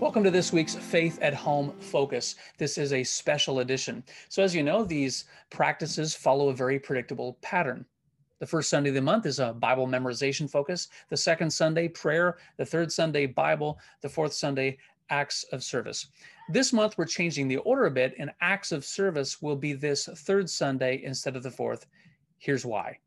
Welcome to this week's Faith at Home Focus. This is a special edition. So, as you know, these practices follow a very predictable pattern. The first Sunday of the month is a Bible memorization focus, the second Sunday, prayer, the third Sunday, Bible, the fourth Sunday, acts of service. This month, we're changing the order a bit, and acts of service will be this third Sunday instead of the fourth. Here's why.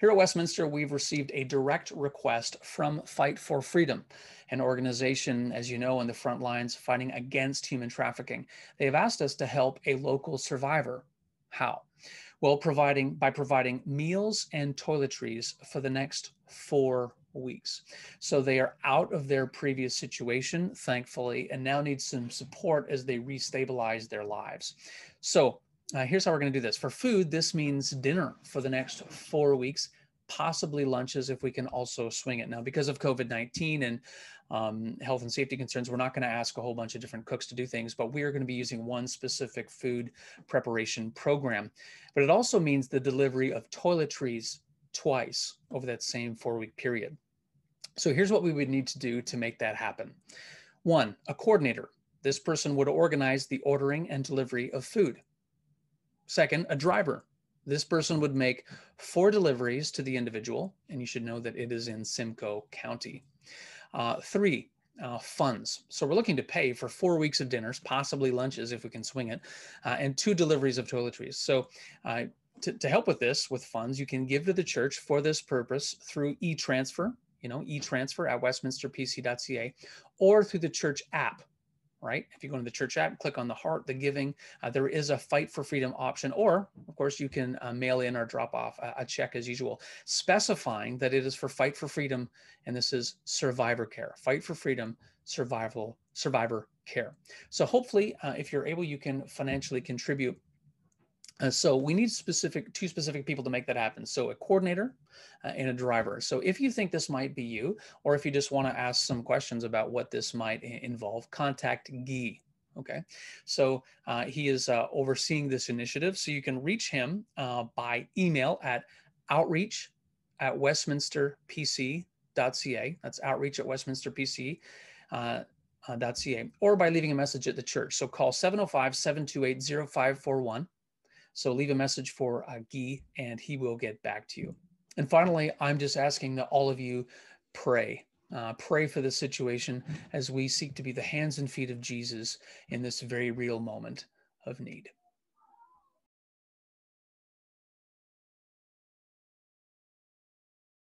Here at Westminster, we've received a direct request from Fight for Freedom, an organization, as you know, in the front lines fighting against human trafficking. They've asked us to help a local survivor. How? Well, providing by providing meals and toiletries for the next four weeks. So they are out of their previous situation, thankfully, and now need some support as they restabilize their lives. So uh, here's how we're going to do this. For food, this means dinner for the next four weeks, possibly lunches if we can also swing it. Now, because of COVID 19 and um, health and safety concerns, we're not going to ask a whole bunch of different cooks to do things, but we are going to be using one specific food preparation program. But it also means the delivery of toiletries twice over that same four week period. So here's what we would need to do to make that happen. One, a coordinator. This person would organize the ordering and delivery of food. Second, a driver. This person would make four deliveries to the individual, and you should know that it is in Simcoe County. Uh, three, uh, funds. So we're looking to pay for four weeks of dinners, possibly lunches if we can swing it, uh, and two deliveries of toiletries. So uh, to, to help with this, with funds, you can give to the church for this purpose through e transfer, you know, e transfer at westminsterpc.ca, or through the church app right? If you go into the church app, click on the heart, the giving, uh, there is a fight for freedom option. Or, of course, you can uh, mail in or drop off a, a, check as usual, specifying that it is for fight for freedom. And this is survivor care, fight for freedom, survival, survivor care. So hopefully, uh, if you're able, you can financially contribute uh, so we need specific two specific people to make that happen. So a coordinator uh, and a driver. So if you think this might be you, or if you just want to ask some questions about what this might involve, contact Guy. Okay, so uh, he is uh, overseeing this initiative. So you can reach him uh, by email at outreach at westminsterpc.ca. That's outreach at westminsterpc.ca, uh, or by leaving a message at the church. So call 705 728 0541 so leave a message for uh, Guy and he will get back to you. And finally, I'm just asking that all of you pray. Uh, pray for this situation as we seek to be the hands and feet of Jesus in this very real moment of need.